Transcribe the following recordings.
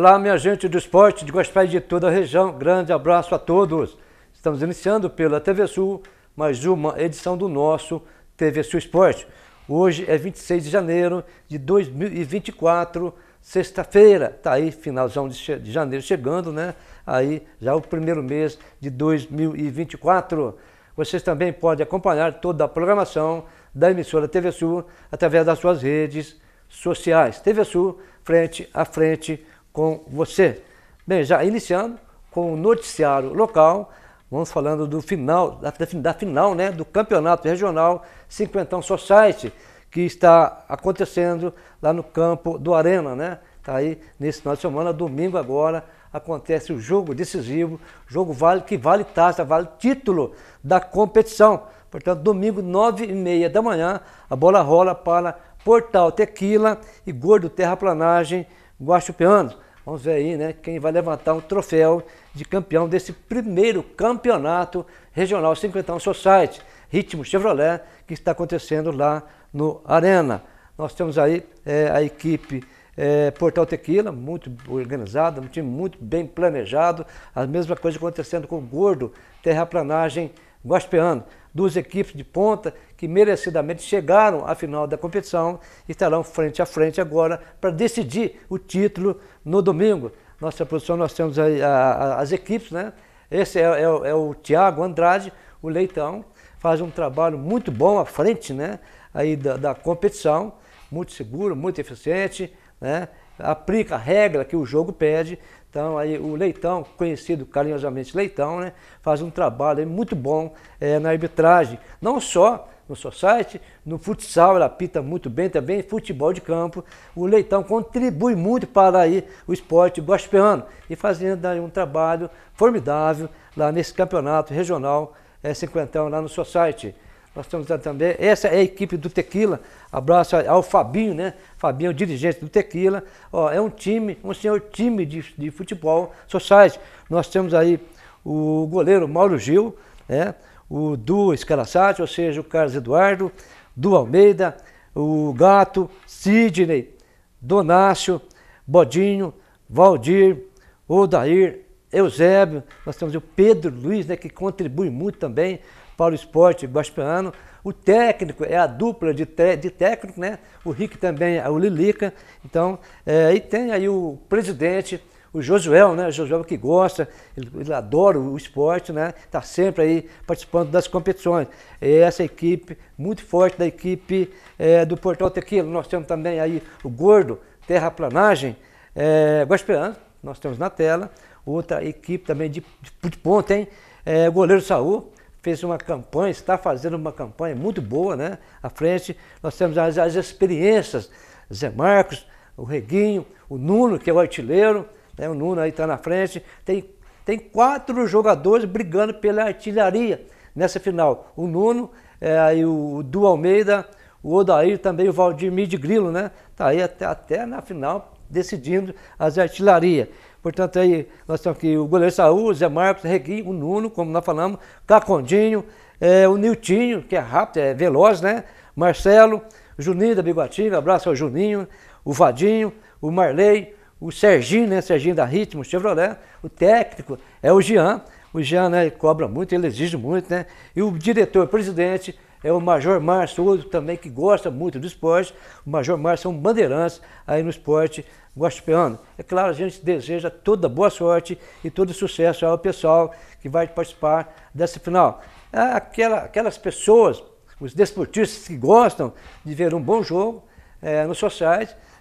Olá, minha gente do esporte, de gostar de toda a região. Grande abraço a todos. Estamos iniciando pela TV Sul mais uma edição do nosso TV Sul Esporte. Hoje é 26 de janeiro de 2024, sexta-feira. Tá aí finalzão de, de janeiro chegando, né? Aí já o primeiro mês de 2024. Vocês também podem acompanhar toda a programação da emissora TV Sul através das suas redes sociais. TV Sul, frente a frente com você. Bem, já iniciando com o noticiário local, vamos falando do final, da, da final né, do Campeonato Regional Cinquentão Society, que está acontecendo lá no campo do Arena, né? Está aí nesse final de semana, domingo agora, acontece o jogo decisivo, jogo vale, que vale taça, vale título da competição. Portanto, domingo, nove e meia da manhã, a bola rola para Portal Tequila e Gordo Terraplanagem Guachupiano. Vamos ver aí, né? Quem vai levantar um troféu de campeão desse primeiro campeonato regional 51 Society, Ritmo Chevrolet, que está acontecendo lá no Arena. Nós temos aí é, a equipe é, Portal Tequila, muito organizada, um time muito bem planejado. A mesma coisa acontecendo com o Gordo, Terraplanagem Guaspeano duas equipes de ponta que merecidamente chegaram à final da competição e estarão frente a frente agora para decidir o título no domingo. Nossa produção, nós temos a, a, as equipes, né? Esse é, é, é o Tiago Andrade, o Leitão, faz um trabalho muito bom à frente, né? Aí da, da competição, muito seguro, muito eficiente, né? Aplica a regra que o jogo pede, então, aí o Leitão, conhecido carinhosamente Leitão, né, faz um trabalho muito bom é, na arbitragem, não só no seu site, no futsal ela apita muito bem também, futebol de campo. O Leitão contribui muito para aí o esporte guaspeano e fazendo aí um trabalho formidável lá nesse campeonato regional é, eh, 50 lá no seu site. Nós estamos também. Essa é a equipe do Tequila. Abraço ao Fabinho, né? Fabinho, é dirigente do Tequila. Ó, é um time, um senhor time de, de futebol sociais. Nós temos aí o goleiro Mauro Gil, né? o Du Escalassati, ou seja, o Carlos Eduardo, Du Almeida, o Gato, Sidney, Donácio, Bodinho, Valdir, Odair, Eusébio, nós temos o Pedro Luiz, né, que contribui muito também. Paulo Esporte, Baspiano. O técnico é a dupla de, de técnico, né? O Rick também, o Lilica. Então, é, e tem aí o presidente, o Josuel, né? O Josuel que gosta, ele, ele, adora o esporte, né? Está sempre aí participando das competições. É essa equipe muito forte da equipe é, do Portal Tequila. Nós temos também aí o Gordo, Terraplanagem, é, Guaspiano, nós temos na tela. Outra equipe também de, de, de ponta, hein? É, goleiro Saúl, fez uma campanha, está fazendo uma campanha muito boa, né? À frente, nós temos as, as experiências, Zé Marcos, o Reguinho, o Nuno, que é o artilheiro, né? o Nuno aí está na frente. Tem, tem quatro jogadores brigando pela artilharia nessa final. O Nuno, é, aí o Du Almeida, o Odair também, o Valdir Midigrilo, né? Está aí até, até na final decidindo as artilharias. Portanto, aí nós temos aqui o goleiro Saúl, Zé Marcos, Reguinho, o Nuno, como nós falamos, Cacondinho, é, o Niltinho, que é rápido, é veloz, né? Marcelo, Juninho da Biguatinga, abraço ao Juninho, o Vadinho, o Marley, o Serginho, né? Serginho da Ritmo, Chevrolet, o técnico é o Jean, o Jean né, cobra muito, ele exige muito, né? E o diretor, presidente, é o Major Márcio outro também que gosta muito do esporte. O Major Márcio é um bandeirantes aí no esporte guaxupeano. É claro, a gente deseja toda boa sorte e todo sucesso ao pessoal que vai participar dessa final. Ah, aquela, aquelas pessoas, os desportistas que gostam de ver um bom jogo é, no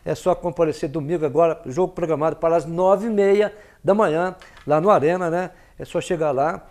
é só comparecer domingo agora, jogo programado para as nove e meia da manhã, lá no Arena, né? É só chegar lá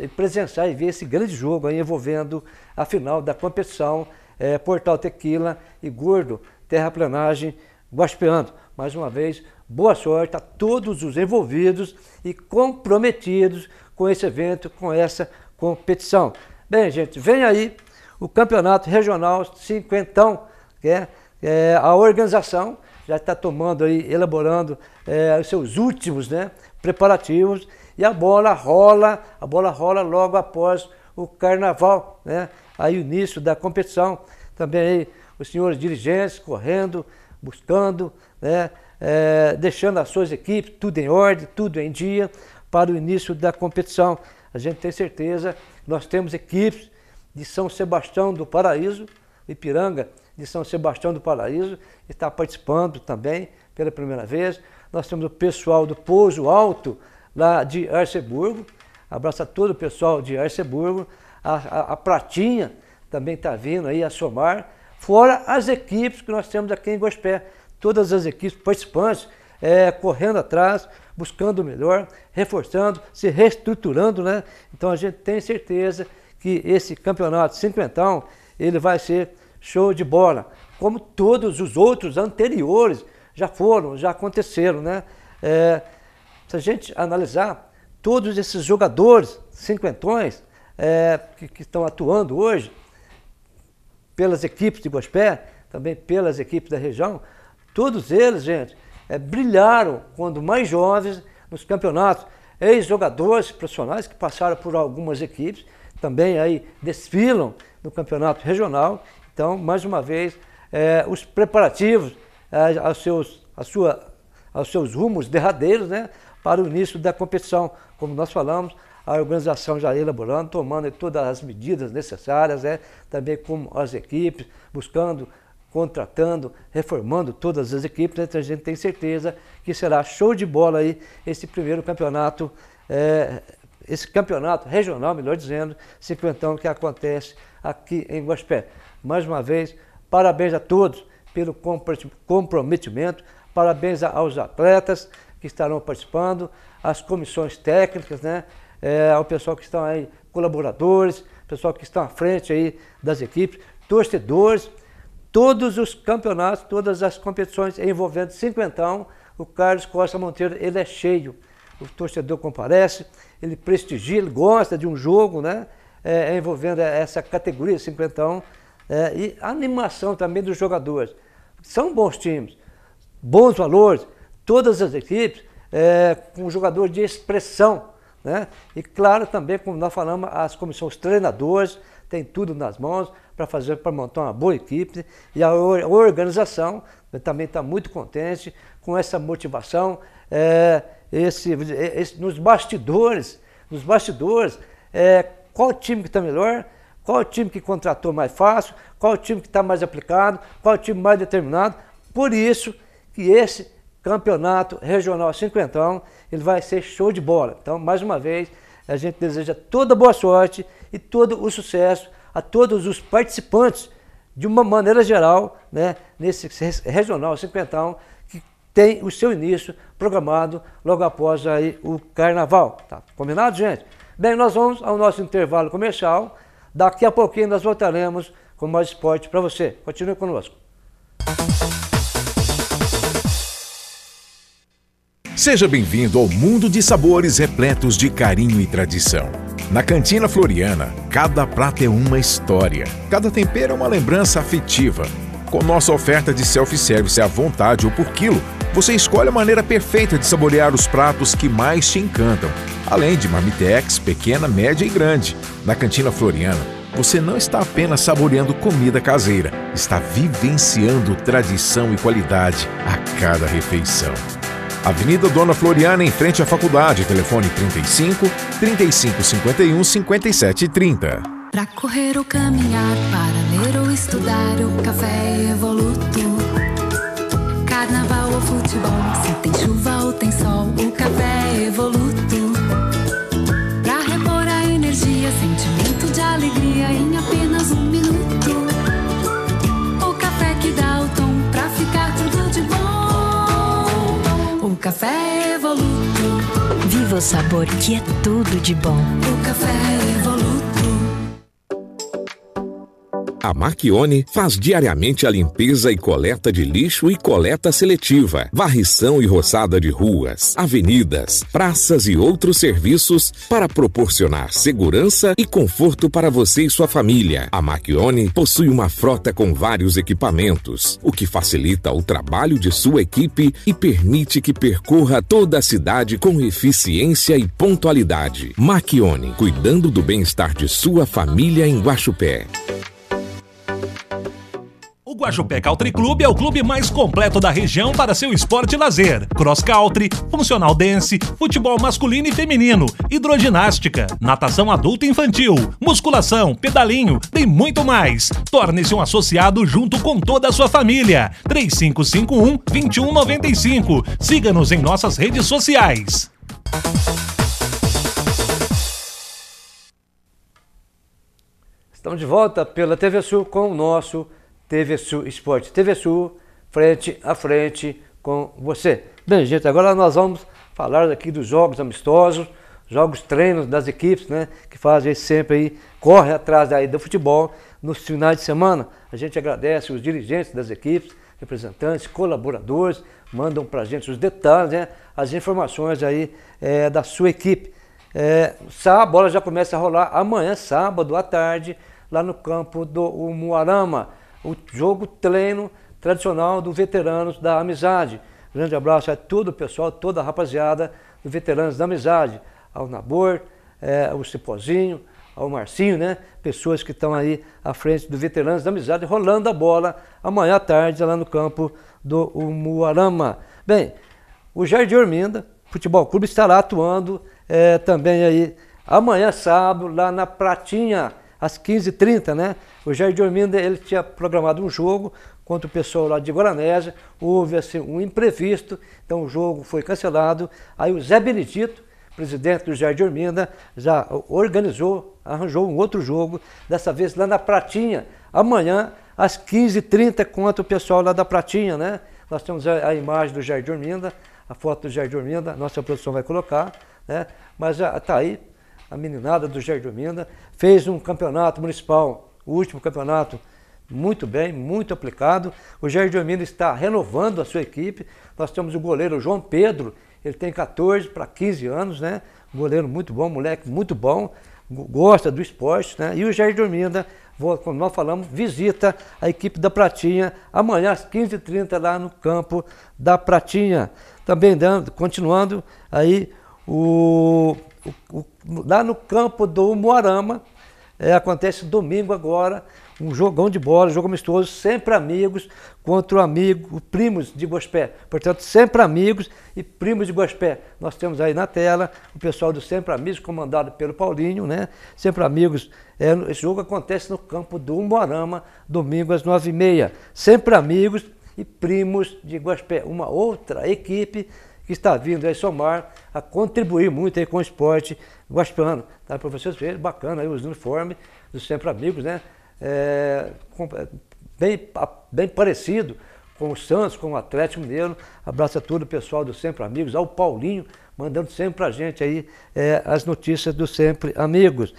e presenciar e ver esse grande jogo envolvendo a final da competição é, Portal Tequila e Gordo Terra Plenagem Guaspeando. Mais uma vez, boa sorte a todos os envolvidos e comprometidos com esse evento, com essa competição. Bem, gente, vem aí o Campeonato Regional Cinquentão, que é, né? é a organização já está tomando aí, elaborando é, os seus últimos né, preparativos e a bola rola, a bola rola logo após o carnaval, né? Aí o início da competição, também aí os senhores dirigentes correndo, buscando, né? É, deixando as suas equipes tudo em ordem, tudo em dia para o início da competição. A gente tem certeza, nós temos equipes de São Sebastião do Paraíso, Ipiranga de São Sebastião do Paraíso, está participando também pela primeira vez. Nós temos o pessoal do Pouso Alto, lá de Arceburgo. Abraço a todo o pessoal de Arceburgo. A, a, a Pratinha também está vindo aí a somar. Fora as equipes que nós temos aqui em Gospé. Todas as equipes participantes é, correndo atrás, buscando o melhor, reforçando, se reestruturando, né? Então a gente tem certeza que esse campeonato cinquentão, ele vai ser show de bola, como todos os outros anteriores já foram, já aconteceram, né? É, se a gente analisar todos esses jogadores cinquentões é, que, que, estão atuando hoje, pelas equipes de Gospé, também pelas equipes da região, todos eles, gente, é, brilharam quando mais jovens nos campeonatos. Ex-jogadores profissionais que passaram por algumas equipes, também aí desfilam no campeonato regional. Então, mais uma vez, é, os preparativos é, aos seus, a sua aos seus rumos derradeiros né, para o início da competição. Como nós falamos, a organização já elaborando, tomando todas as medidas necessárias, né, também com as equipes, buscando, contratando, reformando todas as equipes. Né, então a gente tem certeza que será show de bola aí esse primeiro campeonato, é, esse campeonato regional, melhor dizendo, 50 que acontece aqui em Guaspé. Mais uma vez, parabéns a todos pelo comprometimento, Parabéns aos atletas que estarão participando, às comissões técnicas, né? É, ao pessoal que estão aí, colaboradores, pessoal que está à frente aí das equipes, torcedores, todos os campeonatos, todas as competições envolvendo cinquentão, o Carlos Costa Monteiro, ele é cheio. O torcedor comparece, ele prestigia, ele gosta de um jogo, né? É, envolvendo essa categoria cinquentão é, e a animação também dos jogadores. São bons times bons valores, todas as equipes, é, com jogadores jogador de expressão. Né? E claro, também, como nós falamos, as comissões, os treinadores têm tudo nas mãos para fazer, para montar uma boa equipe. E a organização né, também está muito contente com essa motivação, é, esse, esse, nos bastidores, nos bastidores, é, qual time que está melhor, qual time que contratou mais fácil, qual time que está mais aplicado, qual time mais determinado. Por isso, que esse campeonato regional cinquentão ele vai ser show de bola. Então, mais uma vez, a gente deseja toda boa sorte e todo o sucesso a todos os participantes, de uma maneira geral, né, nesse regional cinquentão que tem o seu início programado logo após aí o carnaval. Tá combinado, gente? Bem, nós vamos ao nosso intervalo comercial. Daqui a pouquinho nós voltaremos com mais esporte para você. Continue conosco. Música Seja bem-vindo ao mundo de sabores repletos de carinho e tradição. Na Cantina Floriana, cada prato é uma história, cada tempero é uma lembrança afetiva. Com nossa oferta de self-service à vontade ou por quilo, você escolhe a maneira perfeita de saborear os pratos que mais te encantam, além de marmitex pequena, média e grande. Na Cantina Floriana, você não está apenas saboreando comida caseira, está vivenciando tradição e qualidade a cada refeição. Avenida Dona Floriana, em frente à faculdade, telefone 35 3551 5730. Para correr ou caminhar, para ler ou estudar, o café é evoluto. Carnaval ou futebol, se tem chuva ou tem sol, o café é evoluto. sabor que é tudo de bom. O café A Maquione faz diariamente a limpeza e coleta de lixo e coleta seletiva, varrição e roçada de ruas, avenidas, praças e outros serviços para proporcionar segurança e conforto para você e sua família. A Maquione possui uma frota com vários equipamentos, o que facilita o trabalho de sua equipe e permite que percorra toda a cidade com eficiência e pontualidade. Maquione cuidando do bem-estar de sua família em Guaxupé. Guajupé Country Club é o clube mais completo da região para seu esporte e lazer. Cross country, funcional dance, futebol masculino e feminino, hidroginástica, natação adulta e infantil, musculação, pedalinho, tem muito mais. Torne-se um associado junto com toda a sua família. 3551 2195. Siga-nos em nossas redes sociais. Estamos de volta pela TV Sul com o nosso TVSU Esporte, TVSU frente a frente com você. Bem, gente, agora nós vamos falar aqui dos jogos amistosos, jogos treinos das equipes, né, que fazem sempre aí, corre atrás aí do futebol nos finais de semana. A gente agradece os dirigentes das equipes, representantes, colaboradores, mandam para a gente os detalhes, né, as informações aí é, da sua equipe. É, a bola já começa a rolar amanhã, sábado à tarde, lá no campo do Muarama o jogo treino tradicional do Veteranos da Amizade. Grande abraço a todo o pessoal, toda a rapaziada do Veteranos da Amizade, ao Nabor, é, ao Cipozinho, ao Marcinho, né? Pessoas que estão aí à frente do Veteranos da Amizade, rolando a bola amanhã à tarde lá no campo do Muarama Bem, o Jardim Orminda, Futebol Clube, estará atuando é, também aí amanhã sábado lá na Pratinha às 15h30, né? O Jair de Orminda, ele tinha programado um jogo contra o pessoal lá de Guaranésia, houve assim um imprevisto, então o jogo foi cancelado. Aí o Zé Benedito, presidente do Jair de Orminda, já organizou, arranjou um outro jogo, dessa vez lá na Pratinha, amanhã às 15h30 contra o pessoal lá da Pratinha, né? Nós temos a, a imagem do Jair de Orminda, a foto do Jair de Orminda, nossa produção vai colocar, né? Mas está ah, aí a meninada do Jardim Minda, fez um campeonato municipal, o último campeonato muito bem, muito aplicado. O Jair Domino está renovando a sua equipe. Nós temos o goleiro João Pedro, ele tem 14 para 15 anos, né? Um goleiro muito bom, moleque muito bom, gosta do esporte, né? E o Jair Dorminda, como nós falamos, visita a equipe da Pratinha amanhã às 15h30 lá no campo da Pratinha. Também dando, continuando aí o o, o, lá no campo do Moarama, é, acontece domingo agora, um jogão de bola, jogo amistoso, sempre amigos contra o amigo, primos de Gospé. Portanto, sempre amigos e primos de Gospé. Nós temos aí na tela o pessoal do Sempre Amigos, comandado pelo Paulinho, né? Sempre Amigos. É, esse jogo acontece no campo do Umborama, domingo às nove e meia. Sempre Amigos e primos de Gospé. Uma outra equipe que está vindo aí somar, a contribuir muito aí com o esporte guaspiano. Tá? Professor Freire, bacana aí os uniformes dos Sempre Amigos, né? É, é bem, bem parecido com o Santos, com o Atlético Mineiro. Abraço a todo o pessoal do Sempre Amigos, ao Paulinho, mandando sempre para a gente aí é, as notícias do Sempre Amigos.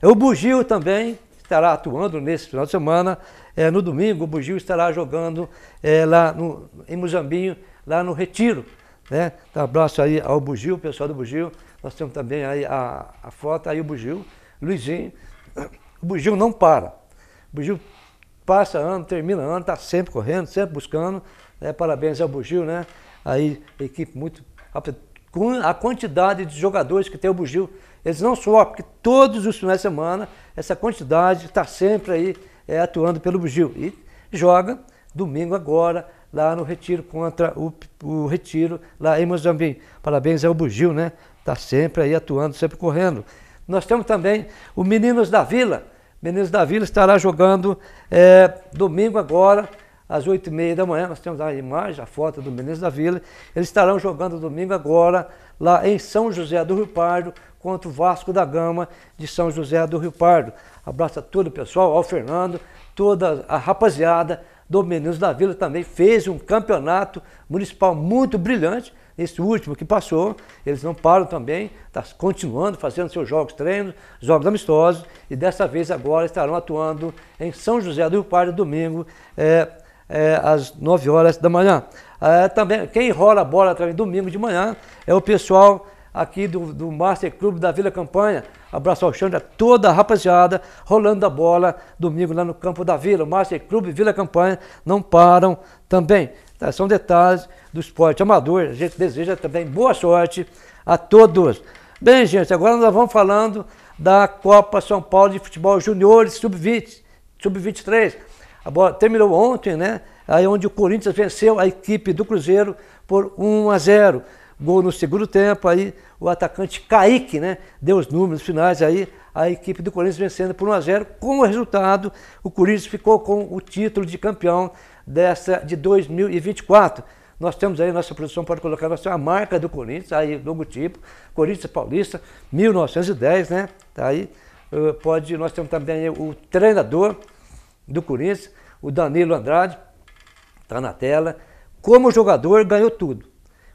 É, o Bugio também estará atuando nesse final de semana. É, no domingo, o Bugio estará jogando é, lá no, em Muzambinho, lá no Retiro. Né? Então, abraço aí ao Bugil, pessoal do Bugil. Nós temos também aí a, a foto, aí o Bugil, Luizinho. O Bugil não para. O Bugil passa ano, termina ano, está sempre correndo, sempre buscando. Né? Parabéns ao Bugil, né? Aí, equipe muito. Com a quantidade de jogadores que tem o Bugil, eles não só, porque todos os finais de semana, essa quantidade está sempre aí é, atuando pelo Bugil. E joga domingo agora, lá no retiro contra o, o retiro lá em Mozambique. Parabéns ao Bugil, né? Está sempre aí atuando, sempre correndo. Nós temos também o Meninos da Vila. Meninos da Vila estará jogando é, domingo agora, às oito e meia da manhã. Nós temos a imagem, a foto do Meninos da Vila. Eles estarão jogando domingo agora, lá em São José do Rio Pardo, contra o Vasco da Gama de São José do Rio Pardo. Abraço a todo o pessoal, ao Fernando, toda a rapaziada Meninos da Vila também fez um campeonato municipal muito brilhante. Esse último que passou, eles não param também, estão tá continuando fazendo seus jogos treinos, jogos amistosos, e dessa vez agora estarão atuando em São José do Rio Pardo, domingo, é, é, às 9 horas da manhã. É, também, quem rola a bola também domingo de manhã é o pessoal aqui do, do Master Clube da Vila Campanha, Abraço ao Xandra, toda a rapaziada, rolando a bola domingo lá no campo da Vila. O Master Clube Vila Campanha não param também. Tá, são detalhes do esporte amador. A gente deseja também boa sorte a todos. Bem, gente, agora nós vamos falando da Copa São Paulo de Futebol Juniores Sub-20, Sub-23. A bola terminou ontem, né? Aí onde o Corinthians venceu a equipe do Cruzeiro por 1 a 0. Gol no segundo tempo, aí o atacante Kaique, né? Deu os números finais aí, a equipe do Corinthians vencendo por 1 a 0. Com o resultado, o Corinthians ficou com o título de campeão dessa de 2024. Nós temos aí, nossa produção pode colocar nossa, a marca do Corinthians, aí, logotipo, Corinthians Paulista, 1910, né? Tá aí. Eh, pode, nós temos também o treinador do Corinthians, o Danilo Andrade, tá na tela. Como jogador, ganhou tudo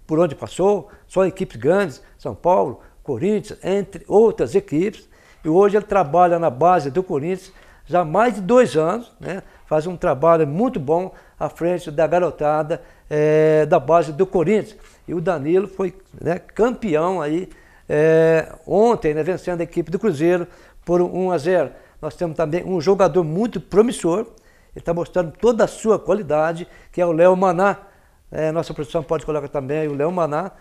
por onde passou, só equipes grandes, São Paulo, Corinthians, entre outras equipes. E hoje ele trabalha na base do Corinthians já há mais de dois anos, né? faz um trabalho muito bom à frente da garotada é, da base do Corinthians. E o Danilo foi né, campeão aí é, ontem, né, vencendo a equipe do Cruzeiro por 1 a 0. Nós temos também um jogador muito promissor, ele está mostrando toda a sua qualidade, que é o Léo Maná, é, nossa produção pode colocar também o Leão Maná,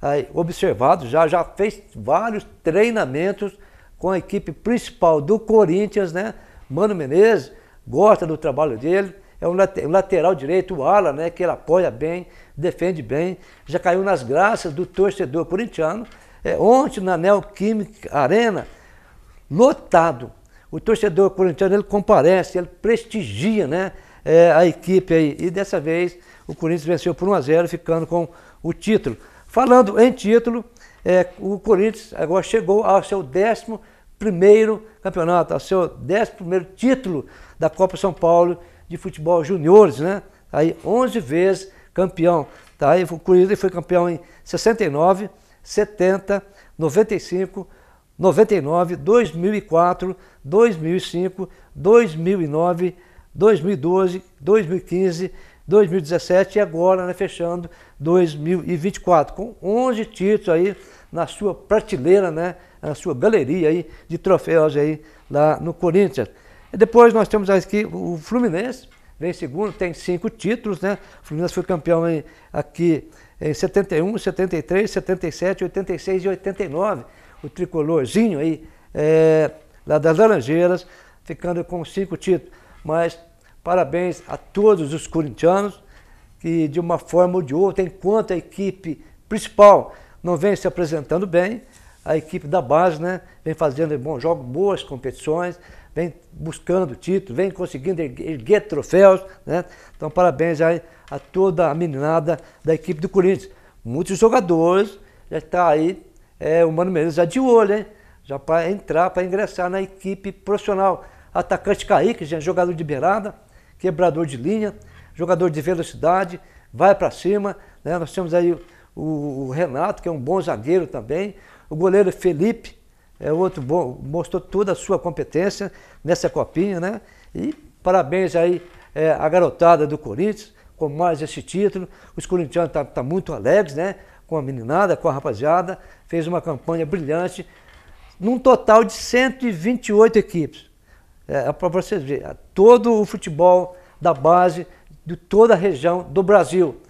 aí, observado, já, já fez vários treinamentos com a equipe principal do Corinthians, né? Mano Menezes, gosta do trabalho dele, é um, lateral direito, o ala, né? Que ele apoia bem, defende bem, já caiu nas graças do torcedor corintiano. É, ontem na Neoquímica Arena, lotado. O torcedor corintiano ele comparece, ele prestigia, né? é, a equipe aí. E dessa vez o Corinthians venceu por 1 a 0 ficando com o título. Falando em título, é, o Corinthians agora chegou ao seu 11 primeiro campeonato, ao seu 11 primeiro título da Copa São Paulo de futebol juniores, né? Tá aí 11 vezes campeão. Tá? e o Corinthians foi campeão em 69, 70, 95, 99, 2004, 2005, 2009 2012, 2015, 2017 e agora né, fechando 2024, com 11 títulos aí na sua prateleira, né, na sua galeria aí de troféus aí lá no Corinthians. E depois nós temos aqui o Fluminense, vem segundo, tem cinco títulos, né? O Fluminense foi campeão aqui em 71, 73, 77, 86 e 89. O tricolorzinho aí é, lá das Laranjeiras, ficando com cinco títulos. Mas parabéns a todos os corintianos que, de uma forma ou de outra, enquanto a equipe principal não vem se apresentando bem, a equipe da base né, vem fazendo bons jogos, boas competições, vem buscando títulos, vem conseguindo erguer troféus. Né? Então, parabéns aí a toda a meninada da equipe do Corinthians. Muitos jogadores já está aí, é, o Mano Menezes já de olho, hein? já para entrar, para ingressar na equipe profissional atacante Kaique, jogador de beirada, quebrador de linha, jogador de velocidade, vai para cima. Né? Nós temos aí o, o, Renato, que é um bom zagueiro também. O goleiro Felipe, é outro bom, mostrou toda a sua competência nessa copinha, né? E parabéns aí é, a garotada do Corinthians com mais esse título. Os corintianos estão tá, tá muito alegres, né? Com a meninada, com a rapaziada. Fez uma campanha brilhante, num total de 128 equipes. É, é para vocês verem, é, todo o futebol da base de toda a região do Brasil.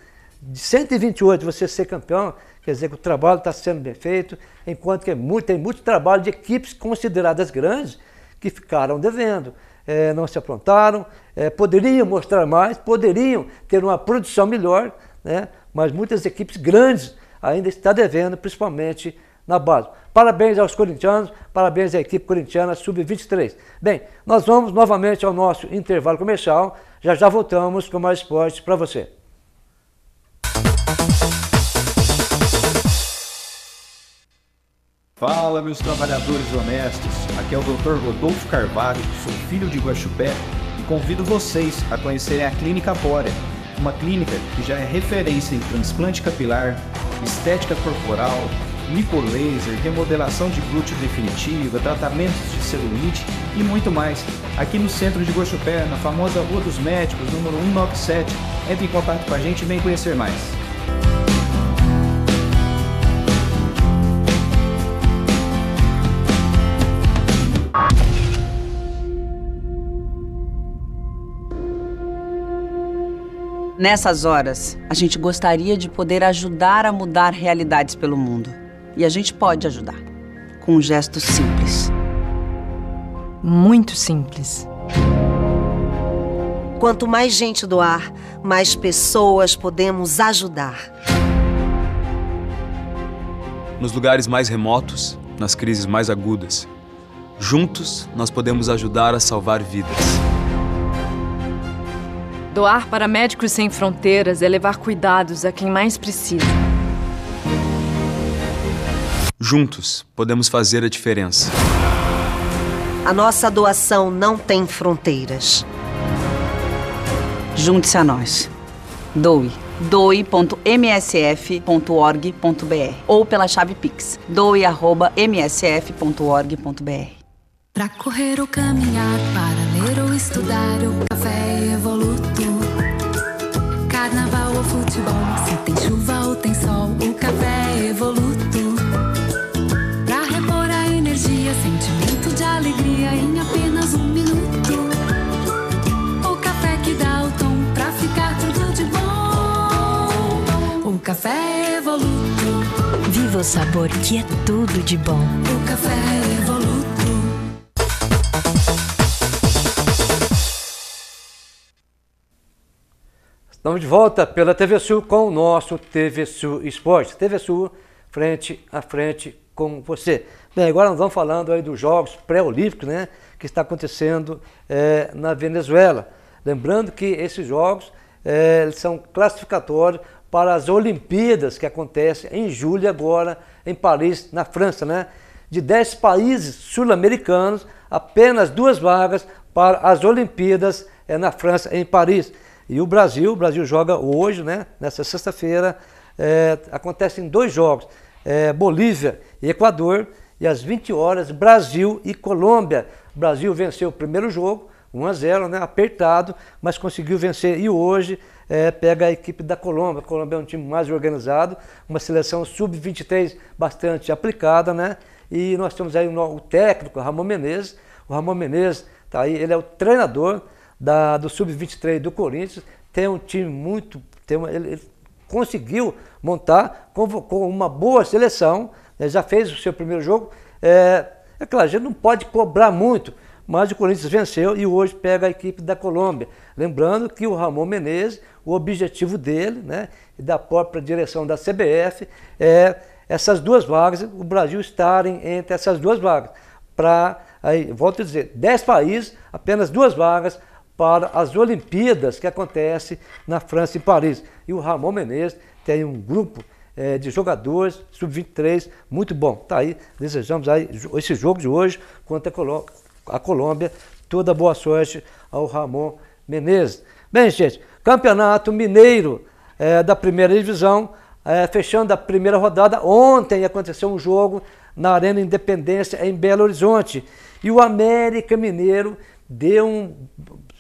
De 128 você ser campeão, quer dizer que o trabalho está sendo bem feito, enquanto que é muito, tem muito trabalho de equipes consideradas grandes que ficaram devendo, é, não se aprontaram, é, poderiam mostrar mais, poderiam ter uma produção melhor, né? mas muitas equipes grandes ainda estão devendo, principalmente na base. Parabéns aos corintianos, parabéns à equipe corintiana sub-23. Bem, nós vamos novamente ao nosso intervalo comercial. Já já voltamos com mais esportes para você. Fala, meus trabalhadores honestos. Aqui é o Dr. Rodolfo Carvalho, sou filho de Guaxupé e convido vocês a conhecerem a Clínica Pórea, uma clínica que já é referência em transplante capilar, estética corporal, microlaser, remodelação de glúteo definitiva, tratamentos de celulite e muito mais. Aqui no centro de Goiôpé, na famosa Rua dos Médicos, número 197. Entre em contato com a gente e vem conhecer mais. Nessas horas, a gente gostaria de poder ajudar a mudar realidades pelo mundo. E a gente pode ajudar, com um gesto simples. Muito simples. Quanto mais gente doar, mais pessoas podemos ajudar. Nos lugares mais remotos, nas crises mais agudas, juntos nós podemos ajudar a salvar vidas. Doar para Médicos Sem Fronteiras é levar cuidados a quem mais precisa. Juntos, podemos fazer a diferença. A nossa doação não tem fronteiras. Junte-se a nós. Doe. doe.msf.org.br ou pela chave Pix. doe.msf.org.br Para correr ou caminhar, para ler ou estudar, o café evoluto. Carnaval ou futebol, se tem chuva ou tem sol, o café Evoluto. Viva o sabor que é tudo de bom. O café Evoluto. Estamos de volta pela TV Sul com o nosso TV Sul Esporte. TV Sul frente a frente com você. Bem, agora nós vamos falando aí dos Jogos Pré-Olímpicos, né? Que está acontecendo é, na Venezuela. Lembrando que esses jogos é, são classificatórios para as Olimpíadas que acontecem em julho agora em Paris, na França, né? De 10 países sul-americanos, apenas duas vagas para as Olimpíadas é, na França, em Paris. E o Brasil, o Brasil joga hoje, né? Nessa sexta-feira, é, acontecem dois jogos, é, Bolívia e Equador, e às 20 horas, Brasil e Colômbia. O Brasil venceu o primeiro jogo, 1 a 0, né? apertado, mas conseguiu vencer. E hoje é, pega a equipe da Colômbia. A Colômbia é um time mais organizado, uma seleção sub-23 bastante aplicada, né? E nós temos aí o, o técnico, Ramon Menezes. O Ramon Menezes tá aí, ele é o treinador da, do sub-23 do Corinthians. Tem um time muito, tem uma, ele, ele conseguiu montar, convocou uma boa seleção. Né? Já fez o seu primeiro jogo. É, é claro, a gente não pode cobrar muito mas o Corinthians venceu e hoje pega a equipe da Colômbia. Lembrando que o Ramon Menezes, o objetivo dele, né, e da própria direção da CBF, é essas duas vagas, o Brasil estarem entre essas duas vagas. Para, volto a dizer, 10 países, apenas duas vagas para as Olimpíadas que acontece na França e Paris. E o Ramon Menezes tem um grupo é, de jogadores sub-23 muito bom. Tá aí, desejamos aí esse jogo de hoje contra a Colômbia a Colômbia. Toda boa sorte ao Ramon Menezes. Bem, gente, Campeonato Mineiro é, da primeira divisão, é, fechando a primeira rodada. Ontem aconteceu um jogo na Arena Independência em Belo Horizonte. E o América Mineiro deu um.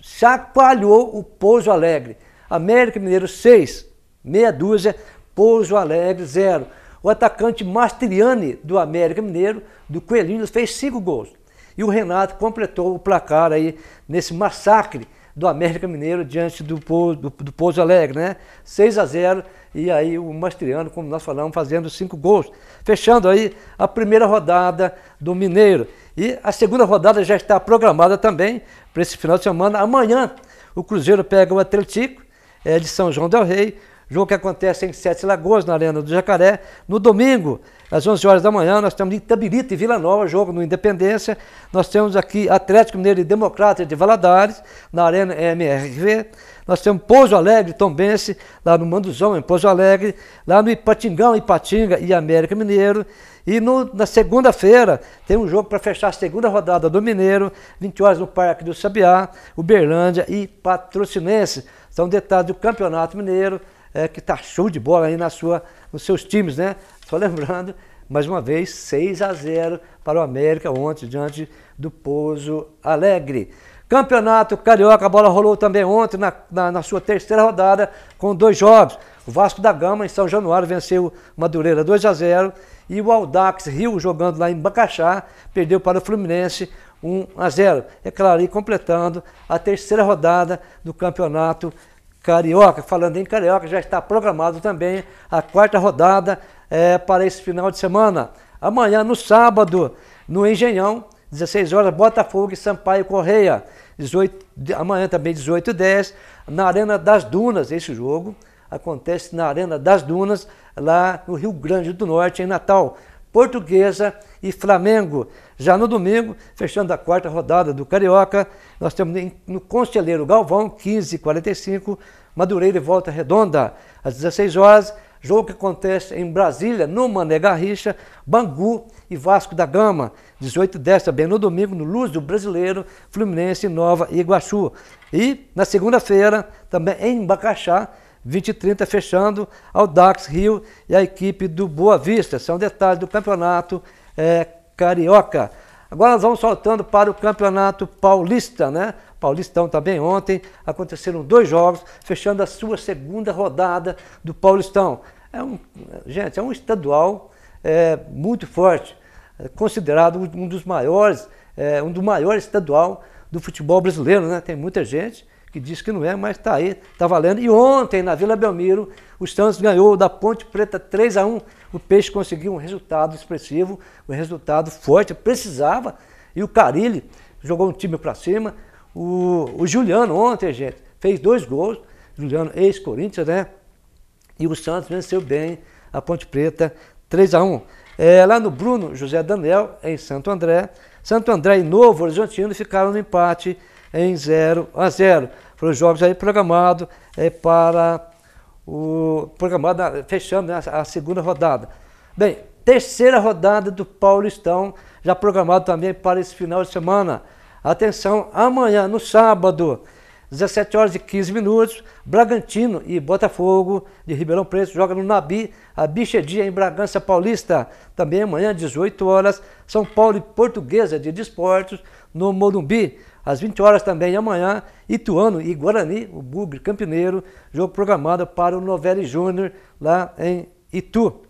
chacoalhou o Pouso Alegre. América Mineiro 6, meia dúzia, Pouso Alegre 0. O atacante Mastriani do América Mineiro, do Coelhinho, fez cinco gols. E o Renato completou o placar aí nesse massacre do América Mineiro diante do, do, do Pouso Alegre, né? 6 a 0 e aí o Mastriano, como nós falamos, fazendo cinco gols, fechando aí a primeira rodada do Mineiro. E a segunda rodada já está programada também para esse final de semana. Amanhã o Cruzeiro pega o Atlético é, de São João del Rei, jogo que acontece em Sete Lagoas, na Arena do Jacaré. No domingo, às 11 horas da manhã, nós temos Itabirita e Vila Nova, jogo no Independência. Nós temos aqui Atlético Mineiro e Democrata de Valadares, na Arena MRV. Nós temos Pouso Alegre, Tombense, lá no Manduzão, em Pouso Alegre. Lá no Ipatingão, Ipatinga e América Mineiro. E no, na segunda-feira tem um jogo para fechar a segunda rodada do Mineiro, 20 horas no Parque do Sabiá, Uberlândia e Patrocinense. São detalhes do Campeonato Mineiro é, que está show de bola aí na sua, nos seus times, né? Só lembrando, mais uma vez, 6 a 0 para o América ontem, diante do Pouso Alegre. Campeonato Carioca, a bola rolou também ontem na, na, na, sua terceira rodada com dois jogos. O Vasco da Gama em São Januário venceu Madureira 2 a 0 e o Aldax Rio jogando lá em Bacaxá perdeu para o Fluminense 1 a 0. É claro, e completando a terceira rodada do Campeonato Carioca. Falando em Carioca, já está programado também a quarta rodada é, para esse final de semana. Amanhã, no sábado, no Engenhão, 16 horas, Botafogo e Sampaio Correia. 18, amanhã também 18 h 10, na Arena das Dunas, esse jogo. Acontece na Arena das Dunas, lá no Rio Grande do Norte, em Natal. Portuguesa e Flamengo. Já no domingo, fechando a quarta rodada do Carioca, nós temos no Conselheiro Galvão, 15h45, Madureira e Volta Redonda, às 16 horas. Jogo que acontece em Brasília, no Mané Richa Bangu e Vasco da Gama. 18 10 também no domingo, no Luz do Brasileiro, Fluminense Nova e Iguaçu. E na segunda-feira, também em Bacaxá, 20 e 30 fechando ao Dax Rio e a equipe do Boa Vista. São é detalhes do campeonato é, carioca. Agora nós vamos saltando para o campeonato paulista, né? Paulistão também ontem aconteceram dois jogos, fechando a sua segunda rodada do Paulistão. É um, gente, é um estadual é, muito forte, é considerado um dos maiores, é, um do maior estadual do futebol brasileiro, né? Tem muita gente que diz que não é, mas está aí, está valendo. E ontem, na Vila Belmiro, o Santos ganhou da Ponte Preta 3 a 1 O Peixe conseguiu um resultado expressivo, um resultado forte, precisava. E o Carilli jogou um time para cima. O, o Juliano, ontem, gente, fez dois gols. Juliano, ex-Corinthians, né? E o Santos venceu bem a Ponte Preta 3 a 1 é, Lá no Bruno José Daniel, em Santo André. Santo André e Novo Horizontino ficaram no empate em 0 a 0. Foram jogos aí programados é, para o. programado, ah, fechando né, a segunda rodada. Bem, terceira rodada do Paulistão, já programado também para esse final de semana. Atenção, amanhã, no sábado, 17 horas e 15 minutos, Bragantino e Botafogo de Ribeirão Preto joga no Nabi, a Bichedia em Bragança Paulista. Também amanhã, 18 horas, São Paulo e Portuguesa de Desportos no Morumbi. Às 20 horas também amanhã, Ituano e Guarani, o Bugre Campineiro, jogo programado para o Novelli Júnior lá em Itu.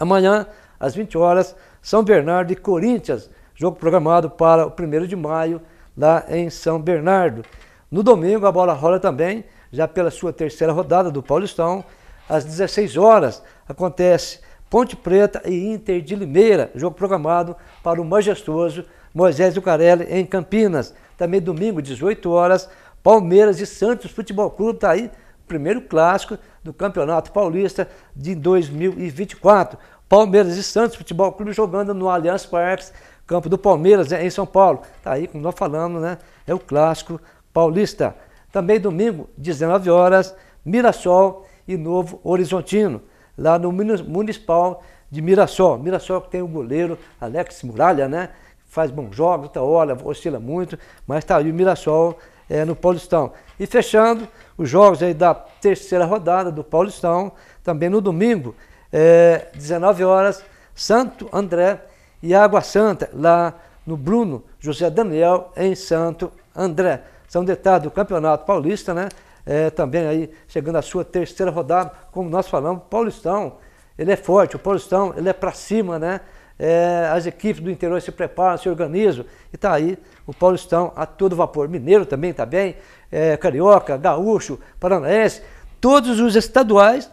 Amanhã, às 20 horas, São Bernardo e Corinthians, jogo programado para o 1 de maio lá em São Bernardo. No domingo, a bola rola também, já pela sua terceira rodada do Paulistão, às 16 horas, acontece Ponte Preta e Inter de Limeira, jogo programado para o majestoso Moisés Ucarelli em Campinas. Também domingo, 18 horas, Palmeiras e Santos Futebol Clube está aí, primeiro clássico do Campeonato Paulista de 2024. Palmeiras e Santos Futebol Clube jogando no Allianz Parque, campo do Palmeiras, né, em São Paulo. Tá aí, como nós falamos, né? É o clássico paulista. Também domingo, 19 horas, Mirassol e Novo Horizontino, lá no Municipal de Mirassol. Mirassol que tem o goleiro Alex Muralha, né? faz bons jogos, tá? Olha, oscila muito, mas está aí o Mirassol é, no Paulistão. E fechando os jogos aí da terceira rodada do Paulistão, também no domingo, é, 19 horas, Santo André e Água Santa, lá no Bruno José Daniel, em Santo André. São detalhes do Campeonato Paulista, né? É, também aí chegando a sua terceira rodada, como nós falamos, Paulistão, ele é forte, o Paulistão, ele é para cima, né? é, as equipes do interior se preparam, se organizam, e está aí o Paulistão a todo vapor. Mineiro também está bem, é, Carioca, Gaúcho, Paranaense, todos os estaduais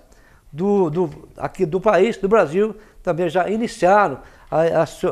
do, do, aqui do país, do Brasil, também já iniciaram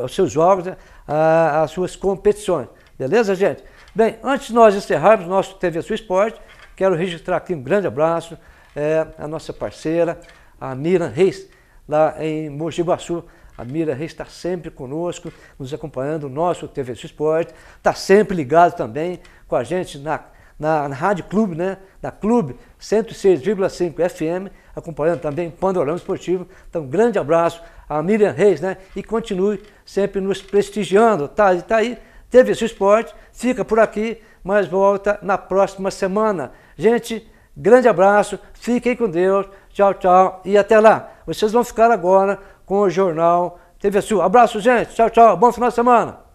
os seus jogos, né, a, as suas competições. Beleza, gente? Bem, antes de nós encerrarmos o nosso TV Sul Esporte, quero registrar aqui um grande abraço é, à nossa parceira, a Mira Reis, lá em Mogi Guaçu, a Mira Reis está sempre conosco, nos acompanhando, o nosso TV Esporte, está sempre ligado também com a gente na, na, na Rádio Clube, né? Na Clube 106,5 FM, acompanhando também o Panorama Esportivo. Então, um grande abraço a Miriam Reis, né? E continue sempre nos prestigiando, tá? tá aí, TV Esporte, fica por aqui, mas volta na próxima semana. Gente, grande abraço, fiquem com Deus, tchau, tchau e até lá. Vocês vão ficar agora com o jornal TV Sul. Abraço, gente. Tchau, tchau. Bom final de semana.